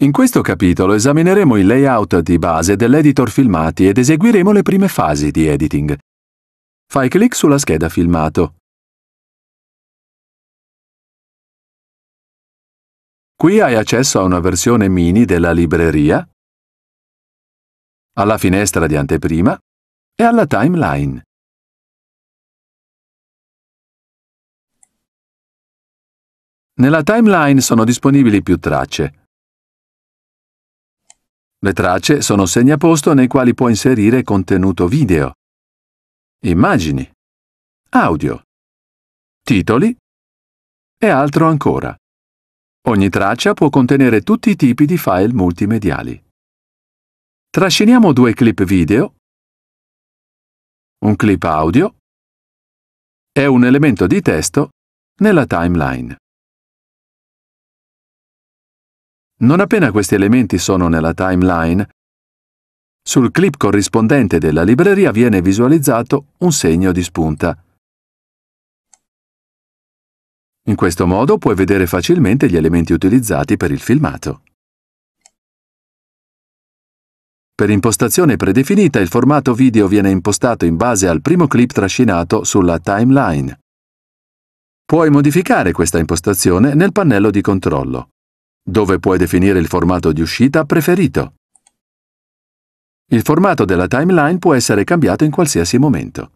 In questo capitolo esamineremo il layout di base dell'editor filmati ed eseguiremo le prime fasi di editing. Fai clic sulla scheda filmato. Qui hai accesso a una versione mini della libreria, alla finestra di anteprima e alla timeline. Nella timeline sono disponibili più tracce, le tracce sono segnaposto nei quali può inserire contenuto video, immagini, audio, titoli e altro ancora. Ogni traccia può contenere tutti i tipi di file multimediali. Trasciniamo due clip video, un clip audio e un elemento di testo nella timeline. Non appena questi elementi sono nella timeline, sul clip corrispondente della libreria viene visualizzato un segno di spunta. In questo modo puoi vedere facilmente gli elementi utilizzati per il filmato. Per impostazione predefinita il formato video viene impostato in base al primo clip trascinato sulla timeline. Puoi modificare questa impostazione nel pannello di controllo dove puoi definire il formato di uscita preferito. Il formato della timeline può essere cambiato in qualsiasi momento.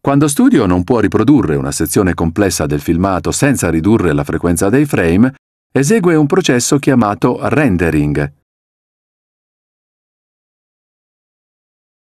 Quando Studio non può riprodurre una sezione complessa del filmato senza ridurre la frequenza dei frame, esegue un processo chiamato rendering,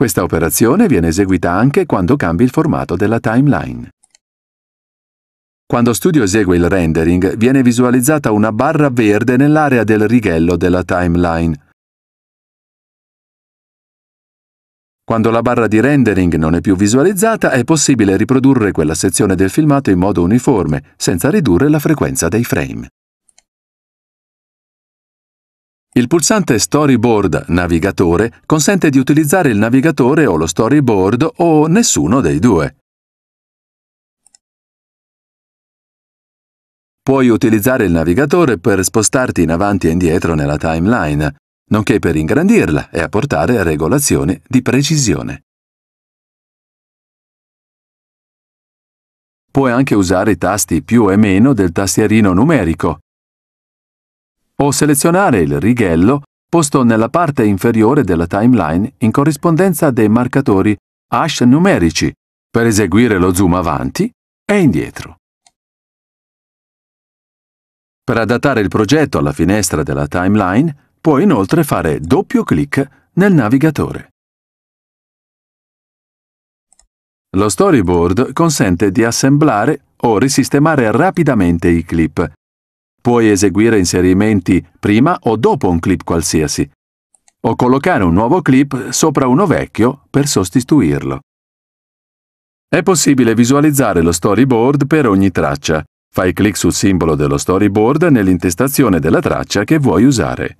Questa operazione viene eseguita anche quando cambi il formato della timeline. Quando Studio esegue il rendering, viene visualizzata una barra verde nell'area del righello della timeline. Quando la barra di rendering non è più visualizzata, è possibile riprodurre quella sezione del filmato in modo uniforme, senza ridurre la frequenza dei frame. Il pulsante Storyboard Navigatore consente di utilizzare il navigatore o lo storyboard o nessuno dei due. Puoi utilizzare il navigatore per spostarti in avanti e indietro nella timeline, nonché per ingrandirla e apportare regolazioni di precisione. Puoi anche usare i tasti più e meno del tastierino numerico o selezionare il righello posto nella parte inferiore della timeline in corrispondenza dei marcatori hash numerici per eseguire lo zoom avanti e indietro. Per adattare il progetto alla finestra della timeline puoi inoltre fare doppio clic nel navigatore. Lo storyboard consente di assemblare o risistemare rapidamente i clip Puoi eseguire inserimenti prima o dopo un clip qualsiasi o collocare un nuovo clip sopra uno vecchio per sostituirlo. È possibile visualizzare lo storyboard per ogni traccia. Fai clic sul simbolo dello storyboard nell'intestazione della traccia che vuoi usare.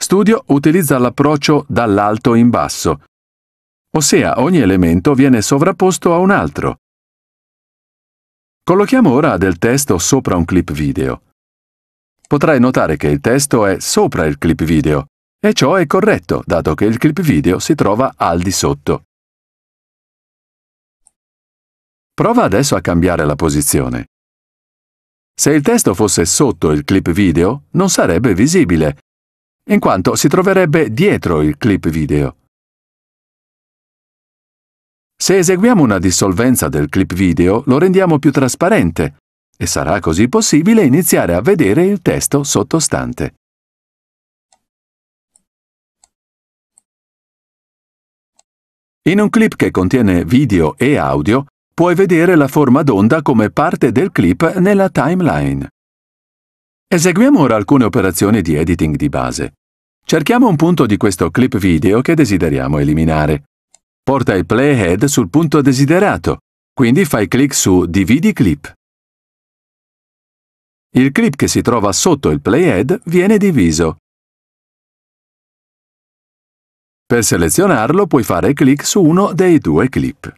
Studio utilizza l'approccio dall'alto in basso, ossia ogni elemento viene sovrapposto a un altro, Collochiamo ora del testo sopra un clip video. Potrai notare che il testo è sopra il clip video, e ciò è corretto, dato che il clip video si trova al di sotto. Prova adesso a cambiare la posizione. Se il testo fosse sotto il clip video, non sarebbe visibile, in quanto si troverebbe dietro il clip video. Se eseguiamo una dissolvenza del clip video, lo rendiamo più trasparente e sarà così possibile iniziare a vedere il testo sottostante. In un clip che contiene video e audio, puoi vedere la forma d'onda come parte del clip nella timeline. Eseguiamo ora alcune operazioni di editing di base. Cerchiamo un punto di questo clip video che desideriamo eliminare porta il playhead sul punto desiderato, quindi fai clic su Dividi clip. Il clip che si trova sotto il playhead viene diviso. Per selezionarlo puoi fare clic su uno dei due clip.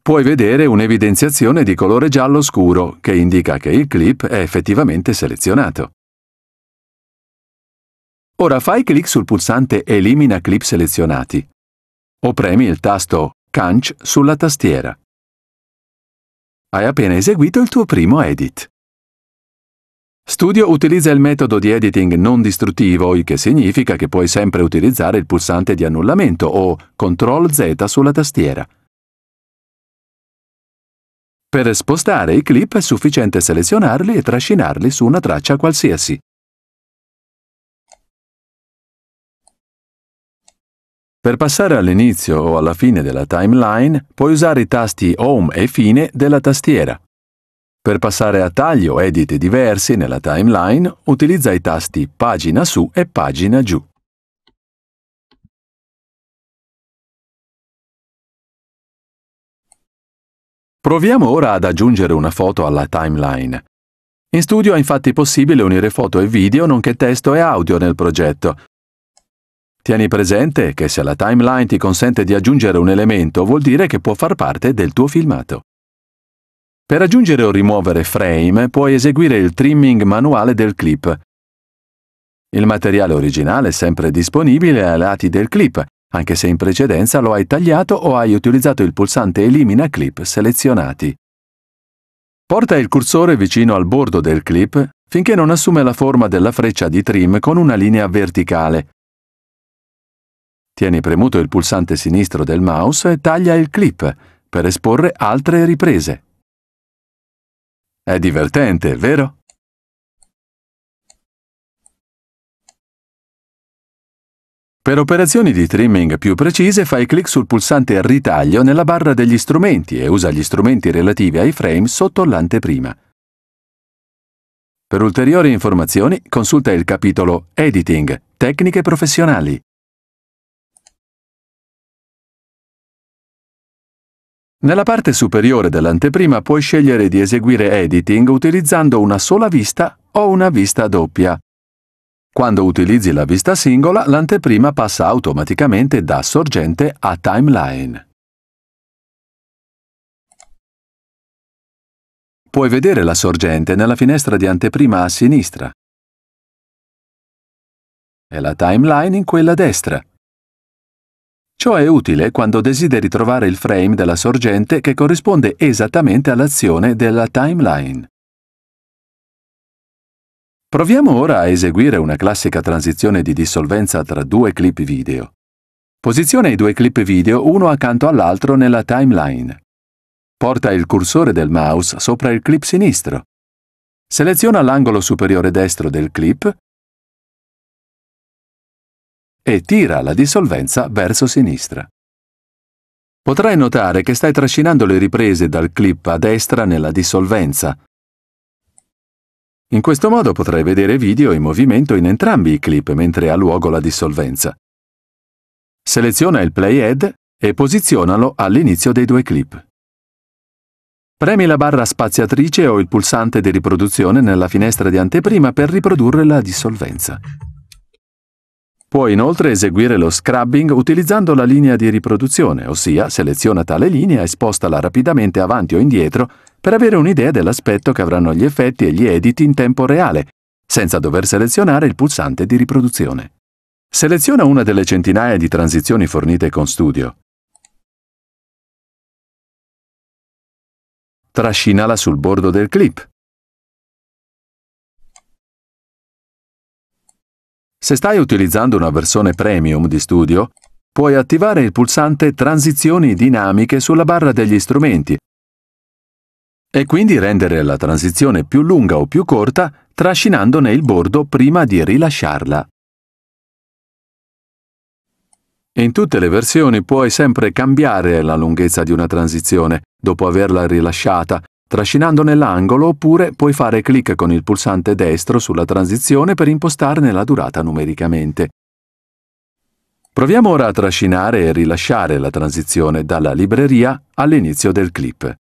Puoi vedere un'evidenziazione di colore giallo scuro che indica che il clip è effettivamente selezionato. Ora fai clic sul pulsante Elimina clip selezionati o premi il tasto Canc sulla tastiera. Hai appena eseguito il tuo primo edit. Studio utilizza il metodo di editing non distruttivo, il che significa che puoi sempre utilizzare il pulsante di annullamento o Ctrl Z sulla tastiera. Per spostare i clip è sufficiente selezionarli e trascinarli su una traccia qualsiasi. Per passare all'inizio o alla fine della timeline puoi usare i tasti Home e Fine della tastiera. Per passare a tagli o editi diversi nella timeline utilizza i tasti Pagina su e Pagina giù. Proviamo ora ad aggiungere una foto alla timeline. In studio è infatti possibile unire foto e video nonché testo e audio nel progetto, Tieni presente che se la timeline ti consente di aggiungere un elemento vuol dire che può far parte del tuo filmato. Per aggiungere o rimuovere frame puoi eseguire il trimming manuale del clip. Il materiale originale è sempre disponibile ai lati del clip, anche se in precedenza lo hai tagliato o hai utilizzato il pulsante Elimina clip selezionati. Porta il cursore vicino al bordo del clip finché non assume la forma della freccia di trim con una linea verticale, Tieni premuto il pulsante sinistro del mouse e taglia il clip per esporre altre riprese. È divertente, vero? Per operazioni di trimming più precise fai clic sul pulsante ritaglio nella barra degli strumenti e usa gli strumenti relativi ai frame sotto l'anteprima. Per ulteriori informazioni consulta il capitolo Editing, tecniche professionali. Nella parte superiore dell'anteprima puoi scegliere di eseguire editing utilizzando una sola vista o una vista doppia. Quando utilizzi la vista singola, l'anteprima passa automaticamente da sorgente a timeline. Puoi vedere la sorgente nella finestra di anteprima a sinistra e la timeline in quella destra. Ciò è utile quando desideri trovare il frame della sorgente che corrisponde esattamente all'azione della timeline. Proviamo ora a eseguire una classica transizione di dissolvenza tra due clip video. Posiziona i due clip video uno accanto all'altro nella timeline. Porta il cursore del mouse sopra il clip sinistro. Seleziona l'angolo superiore destro del clip e tira la dissolvenza verso sinistra. Potrai notare che stai trascinando le riprese dal clip a destra nella dissolvenza. In questo modo potrai vedere video in movimento in entrambi i clip mentre ha luogo la dissolvenza. Seleziona il playhead e posizionalo all'inizio dei due clip. Premi la barra spaziatrice o il pulsante di riproduzione nella finestra di anteprima per riprodurre la dissolvenza. Puoi inoltre eseguire lo scrubbing utilizzando la linea di riproduzione, ossia seleziona tale linea e spostala rapidamente avanti o indietro per avere un'idea dell'aspetto che avranno gli effetti e gli editi in tempo reale, senza dover selezionare il pulsante di riproduzione. Seleziona una delle centinaia di transizioni fornite con Studio. Trascinala sul bordo del clip Se stai utilizzando una versione premium di studio, puoi attivare il pulsante Transizioni dinamiche sulla barra degli strumenti e quindi rendere la transizione più lunga o più corta trascinandone il bordo prima di rilasciarla. In tutte le versioni puoi sempre cambiare la lunghezza di una transizione dopo averla rilasciata Trascinando nell'angolo oppure puoi fare clic con il pulsante destro sulla transizione per impostarne la durata numericamente. Proviamo ora a trascinare e rilasciare la transizione dalla libreria all'inizio del clip.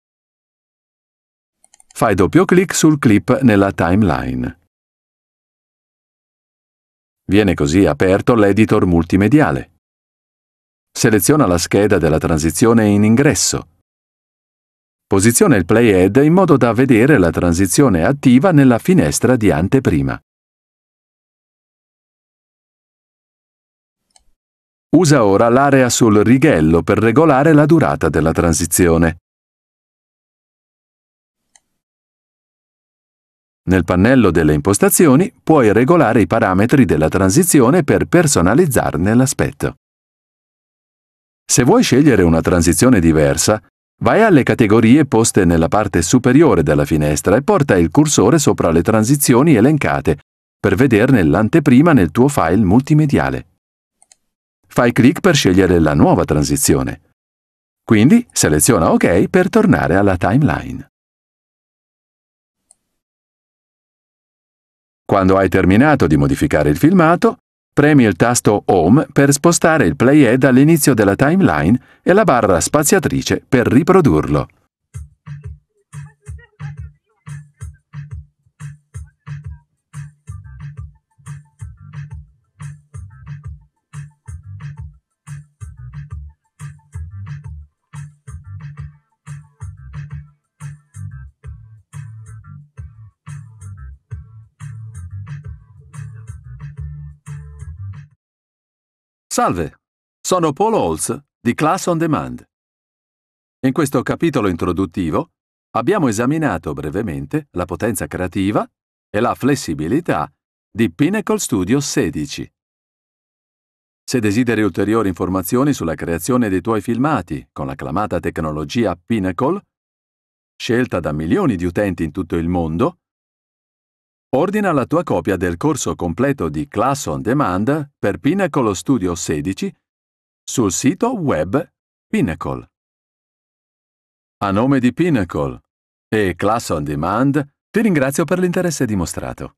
Fai doppio clic sul clip nella timeline. Viene così aperto l'editor multimediale. Seleziona la scheda della transizione in ingresso Posiziona il playhead in modo da vedere la transizione attiva nella finestra di anteprima. Usa ora l'area sul righello per regolare la durata della transizione. Nel pannello delle impostazioni puoi regolare i parametri della transizione per personalizzarne l'aspetto. Se vuoi scegliere una transizione diversa, Vai alle categorie poste nella parte superiore della finestra e porta il cursore sopra le transizioni elencate per vederne l'anteprima nel tuo file multimediale. Fai clic per scegliere la nuova transizione. Quindi seleziona OK per tornare alla timeline. Quando hai terminato di modificare il filmato, Premi il tasto Home per spostare il playhead all'inizio della timeline e la barra spaziatrice per riprodurlo. Salve, sono Paul Holz di Class on Demand. In questo capitolo introduttivo abbiamo esaminato brevemente la potenza creativa e la flessibilità di Pinnacle Studio 16. Se desideri ulteriori informazioni sulla creazione dei tuoi filmati con l'acclamata tecnologia Pinnacle, scelta da milioni di utenti in tutto il mondo, Ordina la tua copia del corso completo di Class on Demand per Pinnacle Studio 16 sul sito web Pinnacle. A nome di Pinnacle e Class on Demand, ti ringrazio per l'interesse dimostrato.